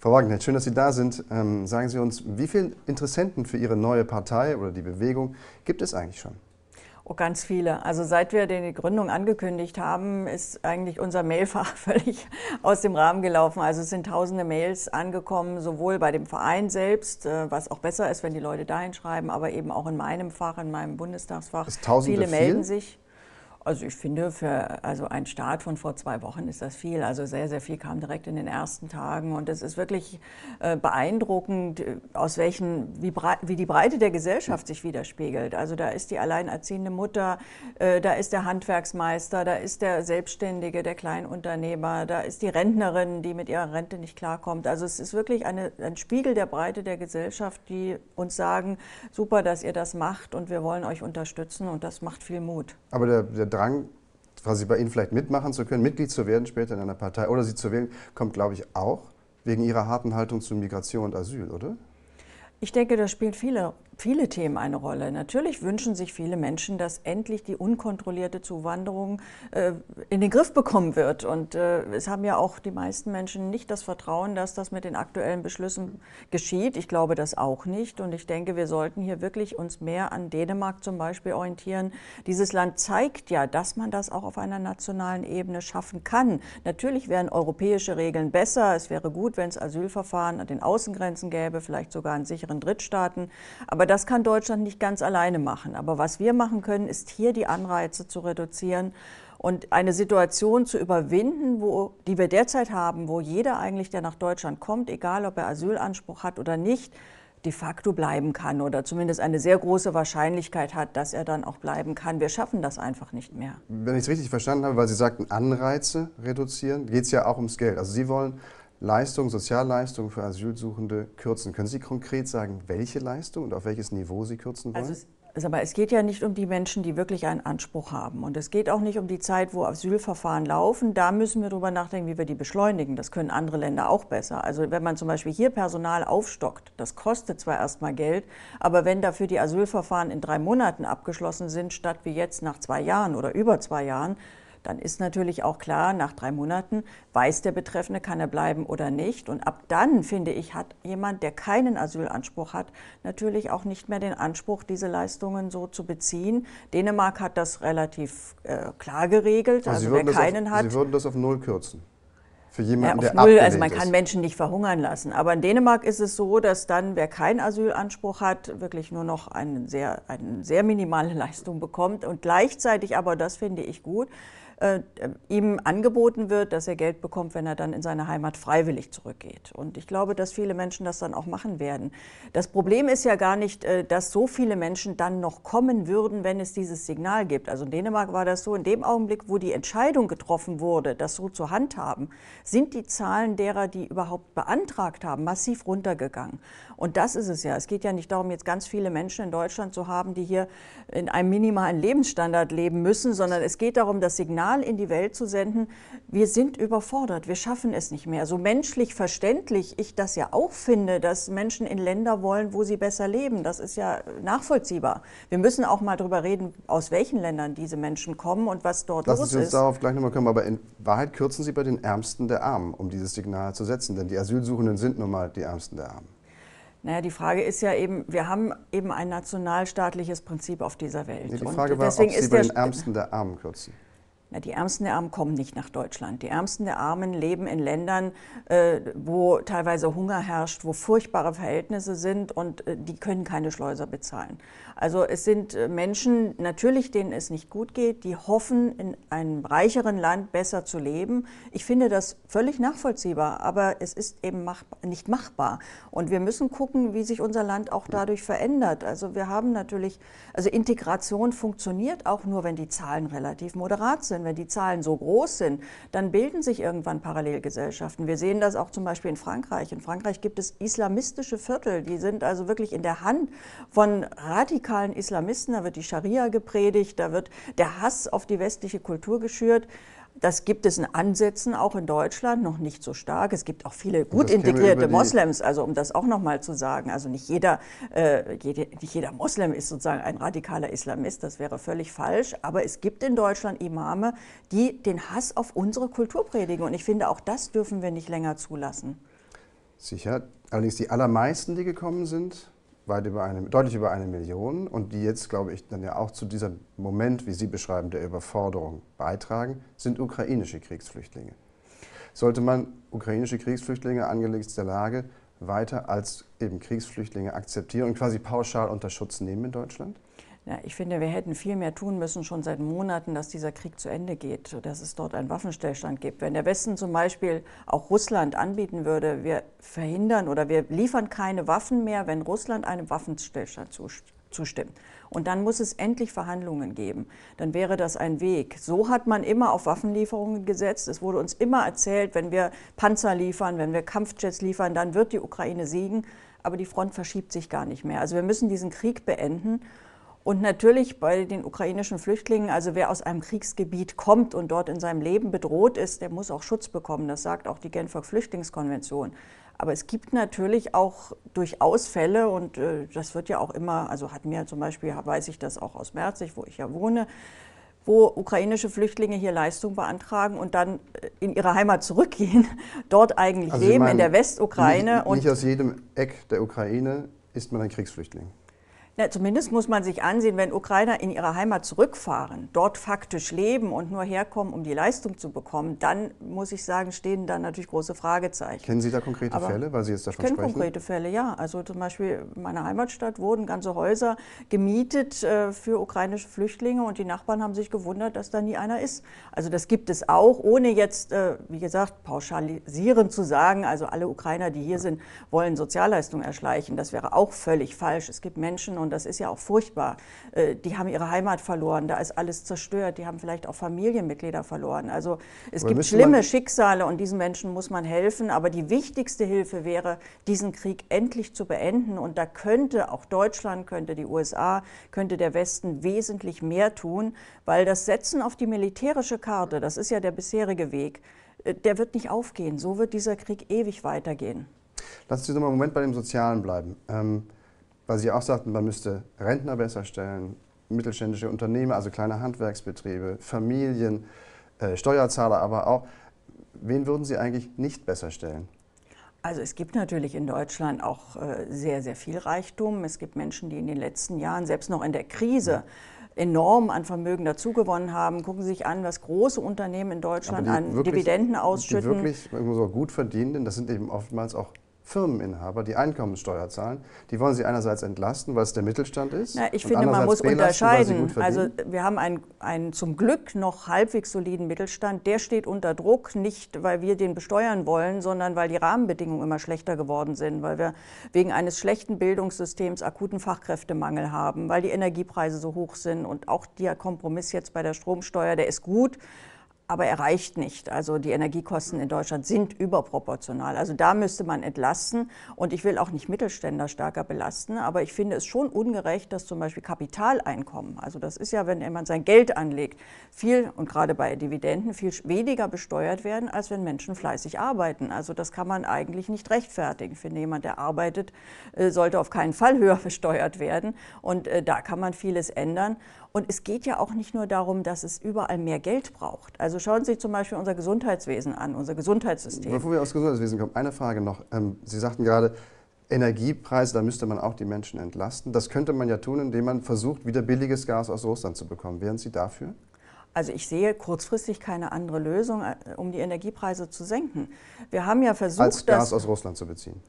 Frau Wagner, schön, dass Sie da sind. Ähm, sagen Sie uns, wie viele Interessenten für Ihre neue Partei oder die Bewegung gibt es eigentlich schon? Oh, ganz viele. Also seit wir die Gründung angekündigt haben, ist eigentlich unser Mailfach völlig aus dem Rahmen gelaufen. Also es sind tausende Mails angekommen, sowohl bei dem Verein selbst, äh, was auch besser ist, wenn die Leute dahin schreiben, aber eben auch in meinem Fach, in meinem Bundestagsfach. Ist tausende viele melden sich. Also ich finde, für also ein Start von vor zwei Wochen ist das viel. Also sehr, sehr viel kam direkt in den ersten Tagen. Und es ist wirklich äh, beeindruckend, äh, aus welchen, wie, wie, die Breite der Gesellschaft sich widerspiegelt. Also da ist die alleinerziehende Mutter, äh, da ist der Handwerksmeister, da ist der Selbstständige, der Kleinunternehmer, da ist die Rentnerin, die mit ihrer Rente nicht klarkommt. Also es ist wirklich eine, ein Spiegel der Breite der Gesellschaft, die uns sagen, super, dass ihr das macht und wir wollen euch unterstützen. Und das macht viel Mut. Aber der, der Drang, quasi bei Ihnen vielleicht mitmachen zu können, Mitglied zu werden später in einer Partei oder Sie zu wählen, kommt, glaube ich, auch wegen Ihrer harten Haltung zu Migration und Asyl, oder? Ich denke, das spielt viele viele Themen eine Rolle. Natürlich wünschen sich viele Menschen, dass endlich die unkontrollierte Zuwanderung äh, in den Griff bekommen wird. Und äh, es haben ja auch die meisten Menschen nicht das Vertrauen, dass das mit den aktuellen Beschlüssen geschieht. Ich glaube das auch nicht. Und ich denke, wir sollten hier wirklich uns mehr an Dänemark zum Beispiel orientieren. Dieses Land zeigt ja, dass man das auch auf einer nationalen Ebene schaffen kann. Natürlich wären europäische Regeln besser. Es wäre gut, wenn es Asylverfahren an den Außengrenzen gäbe, vielleicht sogar in sicheren Drittstaaten. Aber das kann Deutschland nicht ganz alleine machen. Aber was wir machen können, ist hier die Anreize zu reduzieren und eine Situation zu überwinden, wo, die wir derzeit haben, wo jeder eigentlich, der nach Deutschland kommt, egal ob er Asylanspruch hat oder nicht, de facto bleiben kann oder zumindest eine sehr große Wahrscheinlichkeit hat, dass er dann auch bleiben kann. Wir schaffen das einfach nicht mehr. Wenn ich es richtig verstanden habe, weil Sie sagten Anreize reduzieren, geht es ja auch ums Geld. Also Sie wollen Leistungen, Sozialleistungen für Asylsuchende kürzen. Können Sie konkret sagen, welche Leistung und auf welches Niveau Sie kürzen wollen? Also, also aber es geht ja nicht um die Menschen, die wirklich einen Anspruch haben. Und es geht auch nicht um die Zeit, wo Asylverfahren laufen. Da müssen wir darüber nachdenken, wie wir die beschleunigen. Das können andere Länder auch besser. Also wenn man zum Beispiel hier Personal aufstockt, das kostet zwar erstmal Geld, aber wenn dafür die Asylverfahren in drei Monaten abgeschlossen sind, statt wie jetzt nach zwei Jahren oder über zwei Jahren, dann ist natürlich auch klar, nach drei Monaten weiß der Betreffende, kann er bleiben oder nicht. Und ab dann, finde ich, hat jemand, der keinen Asylanspruch hat, natürlich auch nicht mehr den Anspruch, diese Leistungen so zu beziehen. Dänemark hat das relativ äh, klar geregelt. Also, also wer keinen auf, hat. Sie würden das auf null kürzen. Für jemanden, ja, auf null, also man ist. kann Menschen nicht verhungern lassen. Aber in Dänemark ist es so, dass dann, wer keinen Asylanspruch hat, wirklich nur noch eine sehr, eine sehr minimale Leistung bekommt. Und gleichzeitig aber, das finde ich gut, äh, ihm angeboten wird, dass er Geld bekommt, wenn er dann in seine Heimat freiwillig zurückgeht. Und ich glaube, dass viele Menschen das dann auch machen werden. Das Problem ist ja gar nicht, äh, dass so viele Menschen dann noch kommen würden, wenn es dieses Signal gibt. Also in Dänemark war das so, in dem Augenblick, wo die Entscheidung getroffen wurde, das so zu handhaben, sind die Zahlen derer, die überhaupt beantragt haben, massiv runtergegangen. Und das ist es ja. Es geht ja nicht darum, jetzt ganz viele Menschen in Deutschland zu haben, die hier in einem minimalen Lebensstandard leben müssen, sondern es geht darum, das Signal Signal in die Welt zu senden, wir sind überfordert, wir schaffen es nicht mehr. So menschlich verständlich ich das ja auch finde, dass Menschen in Länder wollen, wo sie besser leben, das ist ja nachvollziehbar. Wir müssen auch mal darüber reden, aus welchen Ländern diese Menschen kommen und was dort Lassen los ist. Lassen Sie uns darauf gleich nochmal kommen, aber in Wahrheit kürzen Sie bei den Ärmsten der Armen, um dieses Signal zu setzen, denn die Asylsuchenden sind nun mal die Ärmsten der Armen. Naja, die Frage ist ja eben, wir haben eben ein nationalstaatliches Prinzip auf dieser Welt. Nee, die Frage und war, deswegen ob Sie ist bei den Ärmsten der Armen kürzen. Na, die Ärmsten der Armen kommen nicht nach Deutschland. Die Ärmsten der Armen leben in Ländern, äh, wo teilweise Hunger herrscht, wo furchtbare Verhältnisse sind und äh, die können keine Schleuser bezahlen. Also es sind äh, Menschen, natürlich denen es nicht gut geht, die hoffen, in einem reicheren Land besser zu leben. Ich finde das völlig nachvollziehbar, aber es ist eben mach nicht machbar. Und wir müssen gucken, wie sich unser Land auch dadurch verändert. Also wir haben natürlich, also Integration funktioniert auch nur, wenn die Zahlen relativ moderat sind sind, wenn die Zahlen so groß sind, dann bilden sich irgendwann Parallelgesellschaften. Wir sehen das auch zum Beispiel in Frankreich. In Frankreich gibt es islamistische Viertel, die sind also wirklich in der Hand von radikalen Islamisten. Da wird die Scharia gepredigt, da wird der Hass auf die westliche Kultur geschürt. Das gibt es in Ansätzen auch in Deutschland noch nicht so stark. Es gibt auch viele gut integrierte Moslems, also um das auch nochmal zu sagen. Also nicht jeder, äh, jede, nicht jeder Moslem ist sozusagen ein radikaler Islamist, das wäre völlig falsch. Aber es gibt in Deutschland Imame, die den Hass auf unsere Kultur predigen. Und ich finde, auch das dürfen wir nicht länger zulassen. Sicher. Allerdings die allermeisten, die gekommen sind, weit über eine, deutlich über eine Million und die jetzt, glaube ich, dann ja auch zu diesem Moment, wie Sie beschreiben, der Überforderung beitragen, sind ukrainische Kriegsflüchtlinge. Sollte man ukrainische Kriegsflüchtlinge angesichts der Lage weiter als eben Kriegsflüchtlinge akzeptieren und quasi pauschal unter Schutz nehmen in Deutschland? Ja, ich finde, wir hätten viel mehr tun müssen, schon seit Monaten, dass dieser Krieg zu Ende geht, dass es dort einen Waffenstillstand gibt. Wenn der Westen zum Beispiel auch Russland anbieten würde, wir verhindern oder wir liefern keine Waffen mehr, wenn Russland einem Waffenstillstand zustimmt. Und dann muss es endlich Verhandlungen geben. Dann wäre das ein Weg. So hat man immer auf Waffenlieferungen gesetzt. Es wurde uns immer erzählt, wenn wir Panzer liefern, wenn wir Kampfjets liefern, dann wird die Ukraine siegen. Aber die Front verschiebt sich gar nicht mehr. Also wir müssen diesen Krieg beenden. Und natürlich bei den ukrainischen Flüchtlingen, also wer aus einem Kriegsgebiet kommt und dort in seinem Leben bedroht ist, der muss auch Schutz bekommen. Das sagt auch die Genfer Flüchtlingskonvention. Aber es gibt natürlich auch durchaus Fälle und äh, das wird ja auch immer, also hat mir zum Beispiel, weiß ich das auch aus Merzig, wo ich ja wohne, wo ukrainische Flüchtlinge hier Leistung beantragen und dann äh, in ihre Heimat zurückgehen, dort eigentlich also leben, meinen, in der Westukraine. Nicht, nicht aus jedem Eck der Ukraine ist man ein Kriegsflüchtling. Ja, zumindest muss man sich ansehen, wenn Ukrainer in ihre Heimat zurückfahren, dort faktisch leben und nur herkommen, um die Leistung zu bekommen, dann muss ich sagen, stehen da natürlich große Fragezeichen. Kennen Sie da konkrete Aber Fälle, weil Sie jetzt davon ich sprechen? konkrete Fälle, ja. Also zum Beispiel in meiner Heimatstadt wurden ganze Häuser gemietet äh, für ukrainische Flüchtlinge und die Nachbarn haben sich gewundert, dass da nie einer ist. Also das gibt es auch, ohne jetzt, äh, wie gesagt, pauschalisierend zu sagen, also alle Ukrainer, die hier sind, wollen Sozialleistungen erschleichen. Das wäre auch völlig falsch. Es gibt Menschen und Frauen, das ist ja auch furchtbar. Äh, die haben ihre Heimat verloren, da ist alles zerstört, die haben vielleicht auch Familienmitglieder verloren. Also es Oder gibt schlimme Schicksale und diesen Menschen muss man helfen, aber die wichtigste Hilfe wäre, diesen Krieg endlich zu beenden und da könnte auch Deutschland, könnte die USA, könnte der Westen wesentlich mehr tun, weil das Setzen auf die militärische Karte, das ist ja der bisherige Weg, äh, der wird nicht aufgehen. So wird dieser Krieg ewig weitergehen. Lass uns mal einen Moment bei dem Sozialen bleiben. Ähm, weil Sie auch sagten, man müsste Rentner besser stellen, mittelständische Unternehmen, also kleine Handwerksbetriebe, Familien, äh, Steuerzahler aber auch. Wen würden Sie eigentlich nicht besser stellen? Also es gibt natürlich in Deutschland auch äh, sehr, sehr viel Reichtum. Es gibt Menschen, die in den letzten Jahren, selbst noch in der Krise, enorm an Vermögen dazugewonnen haben. Gucken Sie sich an, was große Unternehmen in Deutschland die an wirklich, Dividenden ausschütten. Die wirklich so gut verdienenden, das sind eben oftmals auch Firmeninhaber, die Einkommensteuer zahlen, die wollen Sie einerseits entlasten, weil es der Mittelstand ist. Na, ich finde, man muss unterscheiden. Also wir haben einen, einen zum Glück noch halbwegs soliden Mittelstand. Der steht unter Druck, nicht weil wir den besteuern wollen, sondern weil die Rahmenbedingungen immer schlechter geworden sind, weil wir wegen eines schlechten Bildungssystems akuten Fachkräftemangel haben, weil die Energiepreise so hoch sind und auch der Kompromiss jetzt bei der Stromsteuer, der ist gut aber er reicht nicht. Also die Energiekosten in Deutschland sind überproportional. Also da müsste man entlasten. Und ich will auch nicht Mittelständler stärker belasten, aber ich finde es schon ungerecht, dass zum Beispiel Kapitaleinkommen, also das ist ja, wenn jemand sein Geld anlegt, viel und gerade bei Dividenden viel weniger besteuert werden, als wenn Menschen fleißig arbeiten. Also das kann man eigentlich nicht rechtfertigen. Ich finde, jemand, der arbeitet, äh, sollte auf keinen Fall höher besteuert werden. Und äh, da kann man vieles ändern. Und es geht ja auch nicht nur darum, dass es überall mehr Geld braucht. Also schauen Sie sich zum Beispiel unser Gesundheitswesen an, unser Gesundheitssystem. Bevor wir aufs Gesundheitswesen kommen, eine Frage noch. Ähm, Sie sagten gerade, Energiepreise, da müsste man auch die Menschen entlasten. Das könnte man ja tun, indem man versucht, wieder billiges Gas aus Russland zu bekommen. Wären Sie dafür? Also ich sehe kurzfristig keine andere Lösung, äh, um die Energiepreise zu senken. Wir haben ja versucht, als Gas aus Russland zu beziehen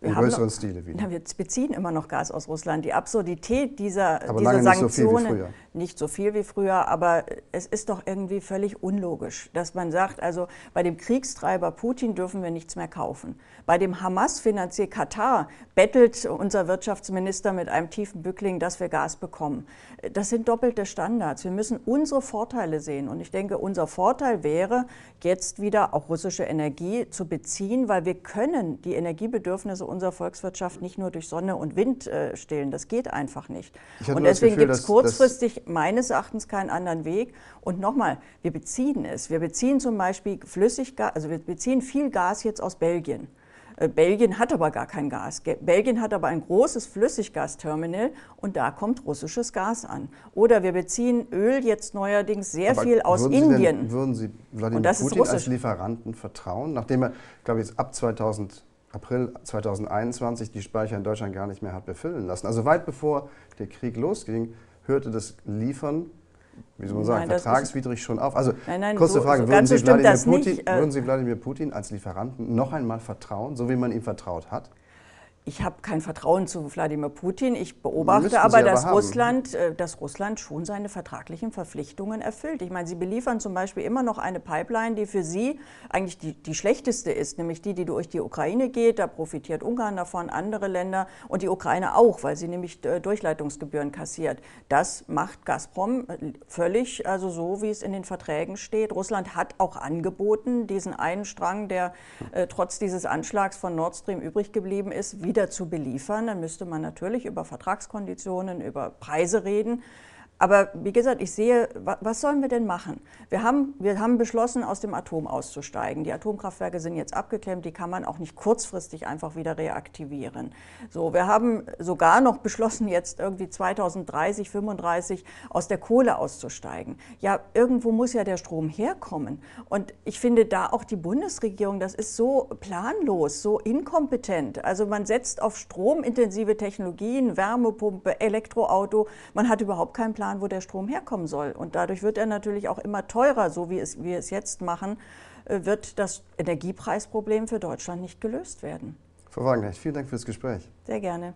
wir in größeren noch, Stile wieder. Na, wir beziehen immer noch Gas aus Russland. Die Absurdität dieser, aber dieser Sanktionen, nicht so, viel wie früher. nicht so viel wie früher, aber es ist doch irgendwie völlig unlogisch, dass man sagt, also bei dem Kriegstreiber Putin dürfen wir nichts mehr kaufen. Bei dem Hamas-Finanzier Katar bettelt unser Wirtschaftsminister mit einem tiefen Bückling, dass wir Gas bekommen. Das sind doppelte Standards. Wir müssen unsere Vorteile sehen. Und ich denke, unser Vorteil wäre, jetzt wieder auch russische Energie zu beziehen, weil wir können die Energiebedürfnisse unserer Volkswirtschaft nicht nur durch Sonne und Wind äh, stillen. Das geht einfach nicht. Und deswegen gibt es kurzfristig meines Erachtens keinen anderen Weg. Und nochmal, wir beziehen es. Wir beziehen zum Beispiel Flüssiggas, also wir beziehen viel Gas jetzt aus Belgien. Äh, Belgien hat aber gar kein Gas. Belgien hat aber ein großes Flüssiggasterminal und da kommt russisches Gas an. Oder wir beziehen Öl jetzt neuerdings sehr aber viel aus Indien. Denn, würden Sie Wladimir Putin als Lieferanten vertrauen, nachdem er, glaube ich, jetzt ab 2000 April 2021 die Speicher in Deutschland gar nicht mehr hat befüllen lassen. Also weit bevor der Krieg losging, hörte das Liefern, wie soll man sagen, nein, vertragswidrig schon auf. Also nein, nein, kurze so, Frage, so würden, Sie Putin, nicht, äh würden Sie Wladimir Putin als Lieferanten noch einmal vertrauen, so wie man ihm vertraut hat? ich habe kein Vertrauen zu Wladimir Putin. Ich beobachte aber, aber, dass, haben. Russland, äh, dass Russland schon seine vertraglichen Verpflichtungen erfüllt. Ich meine, Sie beliefern zum Beispiel immer noch eine Pipeline, die für Sie eigentlich die, die schlechteste ist, nämlich die, die durch die Ukraine geht. Da profitiert Ungarn davon, andere Länder und die Ukraine auch, weil sie nämlich äh, Durchleitungsgebühren kassiert. Das macht Gazprom äh, völlig, also so, wie es in den Verträgen steht. Russland hat auch angeboten, diesen einen Strang, der äh, trotz dieses Anschlags von Nord Stream übrig geblieben ist, wieder wieder zu beliefern, dann müsste man natürlich über Vertragskonditionen, über Preise reden. Aber wie gesagt, ich sehe, was sollen wir denn machen? Wir haben, wir haben beschlossen, aus dem Atom auszusteigen. Die Atomkraftwerke sind jetzt abgeklemmt, die kann man auch nicht kurzfristig einfach wieder reaktivieren. So, wir haben sogar noch beschlossen, jetzt irgendwie 2030, 35 aus der Kohle auszusteigen. Ja, irgendwo muss ja der Strom herkommen. Und ich finde da auch die Bundesregierung, das ist so planlos, so inkompetent. Also man setzt auf stromintensive Technologien, Wärmepumpe, Elektroauto, man hat überhaupt keinen Plan planen, wo der Strom herkommen soll. Und dadurch wird er natürlich auch immer teurer, so wie es, wir es jetzt machen, äh, wird das Energiepreisproblem für Deutschland nicht gelöst werden. Frau Wagenknecht, vielen Dank fürs Gespräch. Sehr gerne.